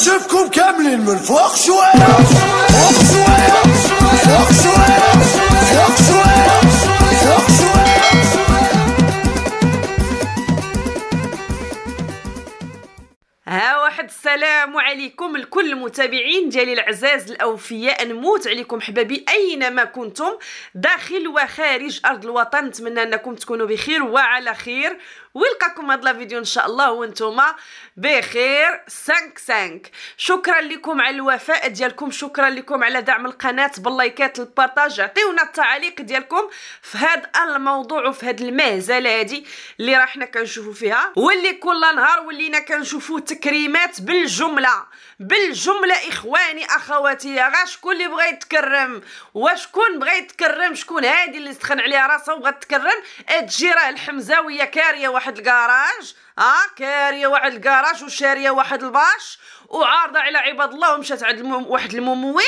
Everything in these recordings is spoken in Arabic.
نشوفكم كاملين من فوق شوية فوق شوية فوق شوية فوق شوية فوق شوية ها واحد السلام عليكم لكل المتابعين ديالي العزاز الاوفياء نموت عليكم حبابي اينما كنتم داخل وخارج ارض الوطن نتمنى انكم تكونوا بخير وعلى خير ولقاكم هذا الفيديو ان شاء الله وانتم بخير 5 5 شكرا لكم على الوفاء ديالكم شكرا لكم على دعم القناه باللايكات البارطاج عطيونا التعاليق ديالكم في هذا الموضوع وفي هاد المهزله هذه اللي راه حنا كنشوفوا فيها واللي كل نهار ولينا كنشوفوا تكريمات بالجمله بالجمله اخواني اخواتي غا شكون اللي بغى يتكرم وشكون بغى يتكرم شكون هادي اللي سخن عليها راسها وبغى تكرم تجي راه الحمزاويه كاريه واحد الكراج ها كاريه واحد الكراج وشاريه واحد الباش وعارضه على عباد الله ومشات عند المم... واحد الممول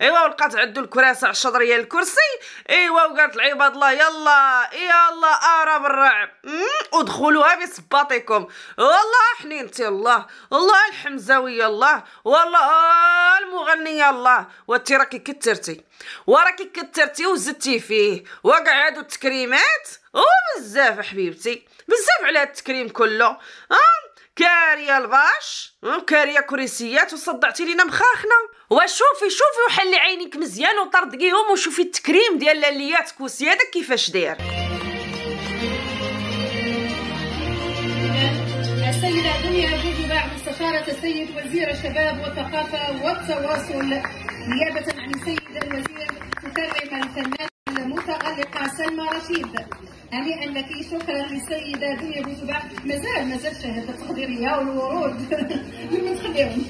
ايوا ولقات عندو الكراسه ديال الكرسي ايوا وقالت لعباد الله يلا يلا ارى بالرعب ودخلوها بصباطيكم والله حنينتي الله والله الحمزاويه الله والله المغنيه الله وانت راكي كثرتي وراكي كثرتي وزدتي فيه وقعدوا التكريمات وبزاف حبيبتي بزاف على التكريم كله اه كاريه الباش كاريه كريسيات وصدعتي لينا مخاخنا وشوفي شوفي وحلي عينيك مزيان وطردقيهم وشوفي التكريم ديال لالياتك كوسيادك كيفاش داير السيدة دنيا جوجبة عن السيد وزير الشباب والثقافة والتواصل نيابة عن السيد الوزير تكرم الفنانة المتألقة سلمى رشيد يعني انك شكرا للسيده دنيا بوتبع مازال مازال شهاده تقديريه والورود لما تخليهم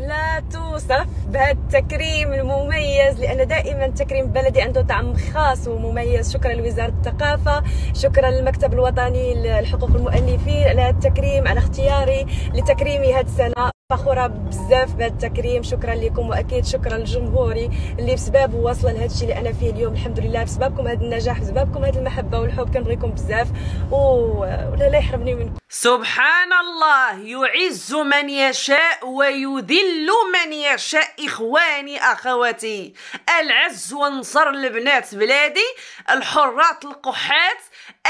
لا توصف بهذا التكريم المميز لان دائما التكريم البلدي عنده طعم خاص ومميز شكرا لوزاره الثقافه شكرا للمكتب الوطني لحقوق المؤلفين على التكريم على اختياري لتكريمي هذه السنه فخوره بزاف بهذا التكريم شكرا لكم واكيد شكرا لجمهوري اللي بسبابه وصل لهذا الشيء اللي انا فيه اليوم الحمد لله بسببكم هذا النجاح بسببكم هذه المحبه والحب كنبغيكم بزاف ولا لا يحرمني منكم سبحان الله يعز من يشاء ويذل من يشاء اخواني اخواتي العز وانصر البنات بلادي الحرات القحات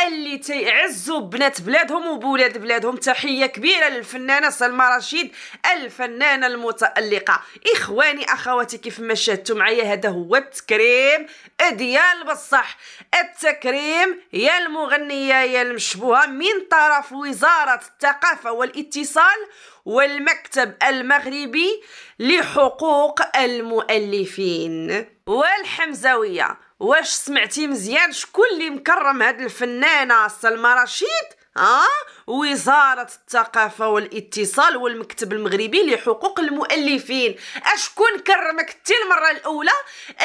اللي تيعزوا بنات بلادهم وبولاد بلادهم تحيه كبيره للفنانه سلمى رشيد الفنانه المتالقه اخواني اخواتي كيف ما شاهدتوا معايا هذا هو التكريم ديال بصح التكريم يا المغنيه يا المشبوهه من طرف وزاره الثقافه والاتصال والمكتب المغربي لحقوق المؤلفين والحمزويه واش سمعتي مزيان شكون اللي مكرم هاد الفنانه سلمى رشيد ها آه؟ وزارة الثقافة والاتصال والمكتب المغربي لحقوق المؤلفين أشكون كرمك تي المرة الأولى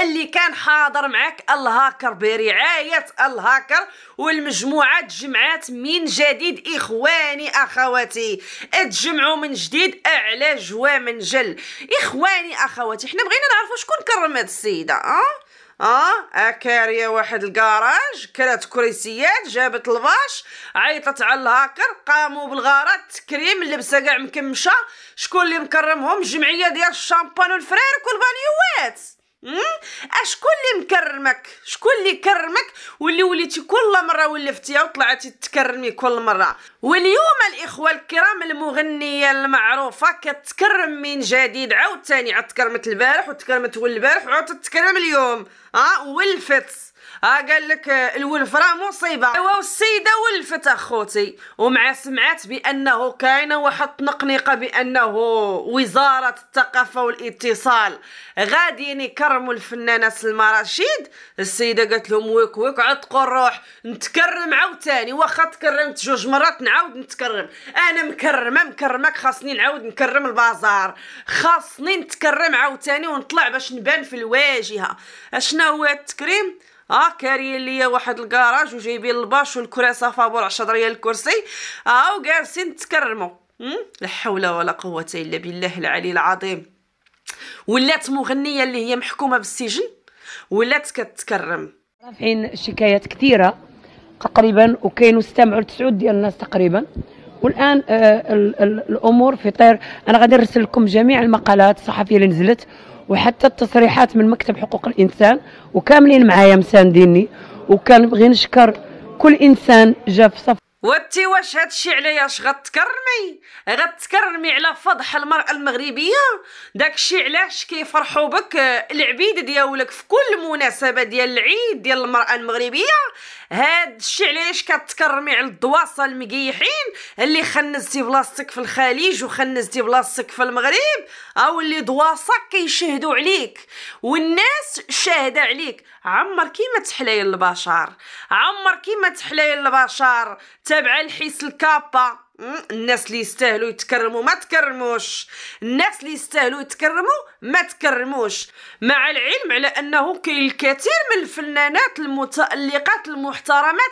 اللي كان حاضر معك الهاكر برعاية الهاكر والمجموعة تجمعات من جديد إخواني أخواتي اتجمعوا من جديد اعلى جوا من جل إخواني أخواتي حنا بغينا نعرفوا شكون كرمت السيدة آه؟ اه اكاريا واحد الكراج كرات كريسيات جابت الباش عيطت على الهاكر قاموا بالغارات تكريم اللبسه كاع مكمشه شكون اللي مكرمهم الجمعيه ديال الشامبان والفرير والبانيوات اشكون اللي مكرمك شكون اللي كرمك واللي وليتي كل مره ولفتيها وطلعتي تكرمي كل مره واليوم الاخوه الكرام المغنيه المعروفه كتكرم من جديد عاوتاني عاد تكرمت البارح وتكرمت والبارح وعاود تتكرم اليوم ها أه؟ ولفت ها قال لك راه مصيبه ايوا السيده ولفت اخوتي ومع سمعت بانه كاينه واحد التنقنيقه بانه وزاره الثقافه والاتصال غاديين يكرموا الفنانه سلمى رشيد السيده قالت لهم ويك ويك عتقوا الروح نتكرم عاوتاني واخا تكرمت جوج مرات نعاود نتكرم انا مكرمه مكرمك خاصني نعاود نكرم البازار خاصني نتكرم عاوتاني ونطلع باش نبان في الواجهه اشنا هو التكريم اه كاريين ليا واحد الكراج وجايبين الباش والكراسه فابور عشرة ديال الكرسي اه وجالسين تكرموا لا حول ولا قوه الا بالله العلي العظيم ولات مغنيه اللي هي محكومه بالسجن ولات كتكرم رافعين شكايات كثيره تقريبا وكاينوا استمعوا لتسعود ديال الناس تقريبا والان آه الامور في طير انا غادي نرسل لكم جميع المقالات الصحفيه اللي نزلت وحتى التصريحات من مكتب حقوق الانسان وكاملين معايا مسانديني وكنبغي نشكر كل انسان جا في صف وتي واش هادشي علاش غتكرمي غتكرمي على فضح المراه المغربيه داكشي علاش كيفرحوا بك العبيد ديالك في كل مناسبه ديال العيد ديال المراه المغربيه هاد الشيء علاش كتكرمي على الدواصه المقيحين اللي خنزتي بلاصتك في الخليج وخنزتي بلاصتك في المغرب او اللي دواصك كيشهدوا عليك والناس شاهده عليك عمر كيما تحلاي البشر عمر كيما تحلاي البشر تابعه لحس الكابا الناس اللي يستاهلوا يتكرموا ما تكرموش الناس اللي يستاهلوا يتكرموا ما تكرموش مع العلم على انه كاين الكثير من الفنانات المتالقات المحترمات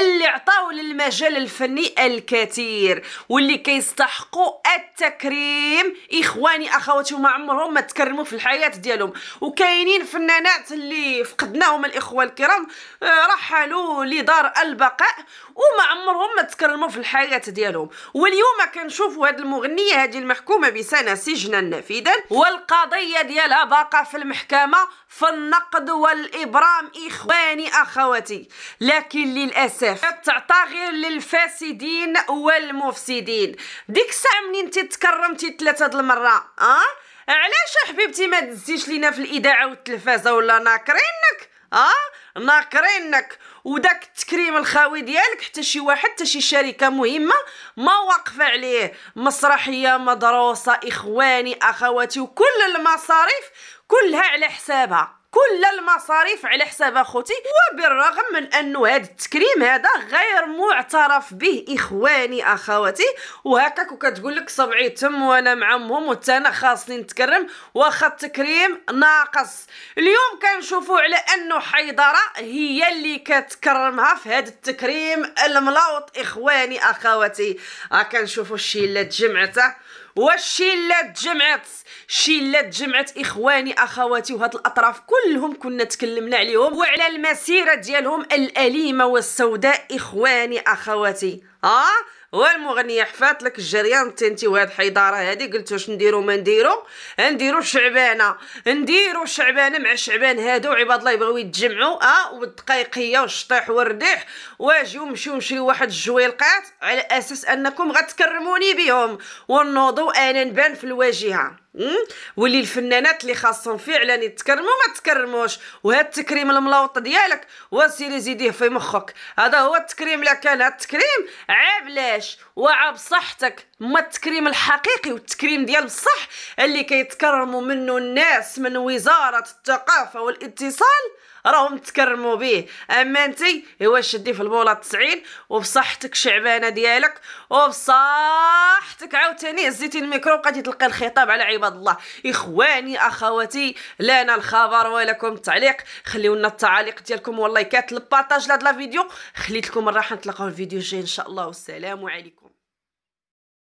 اللي عطاو للمجال الفني الكثير واللي كيستحقوا التكريم اخواني اخواتي وما عمرهم ما تكرموا في الحياه ديالهم وكاينين فنانات اللي فقدناهم الاخوه الكرام آه، رحلوا لدار البقاء وما عمرهم ما تكرموا في الحياه ديالهم واليوم كنشوفوا هاد المغنيه هذه المحكومه بسنه سجنا نافذا والقاضي القضيه ديالها باقا في المحكمه في النقد والابرام اخواني اخواتي لكن للاسف تعطى غير للفاسدين والمفسدين ديك الساعه منين انت تكرمتي ثلاثه د المره اه علاش حبيبتي ما دزتيش لينا في الاذاعه والتلفازه ولا ناكرينك اه ناكرينك وداك التكريم الخاوي ديالك حتى شي واحد حتى شي شركه مهمه ما واقفه عليه مسرحيه مدروسه اخواني اخواتي وكل المصاريف كلها على حسابها كل المصاريف على حساب اخوتي وبالرغم من انه هذا التكريم هذا غير معترف به اخواني اخواتي وهكاك وكتقول لك صبعي تم وانا معهم وحتى انا خاصني نتكرم واخا التكريم ناقص اليوم كنشوفوا على انه حيدره هي اللي كتكرمها في هذا التكريم الملاوط اخواني اخواتي ها كنشوفوا الشيله تجمعته والشلات تجمعت شيلات تجمعت اخواني اخواتي وهاد الاطراف كلهم كنا تكلمنا عليهم وعلى المسيره ديالهم الاليمه والسوداء اخواني اخواتي اه والمغنيه حفات لك الجريان تنتي وهاد حيدارة هادي قلت واش نديرو ما نديرو نديرو شعبانه نديرو شعبانه مع شعبان هادو عباد الله يبغيو يتجمعوا اه والدقيقيه والشطيح والرديح واجيو نمشيو نشريو واحد الجويلقات على اساس انكم غتكرموني بهم ونوضوا انا نبان في الواجهه واللي الفنانات اللي خاصهم فعلا يتكرموا ما تكرموش وهاد التكريم الملوط ديالك وسيري زيديه في مخك هذا هو التكريم لا كان هاد التكريم عيب لاش وعاب صحتك ما التكريم الحقيقي والتكريم ديال بصح اللي كيتكرموا منه الناس من وزاره الثقافه والاتصال راهم تكرموا به اما انت هو شدي في البوله 90 وبصحتك شعبانه ديالك وبصحتك عاوتاني هزيتي الميكرو وغادي تلقى الخطاب على عباد الله اخواني اخواتي لنا الخبر ولكم التعليق خليو لنا التعاليق ديالكم والله كاتل بارطاج لهاد لا فيديو خليت لكم الراحه نتلاقاو الفيديو الجاي ان شاء الله والسلام عليكم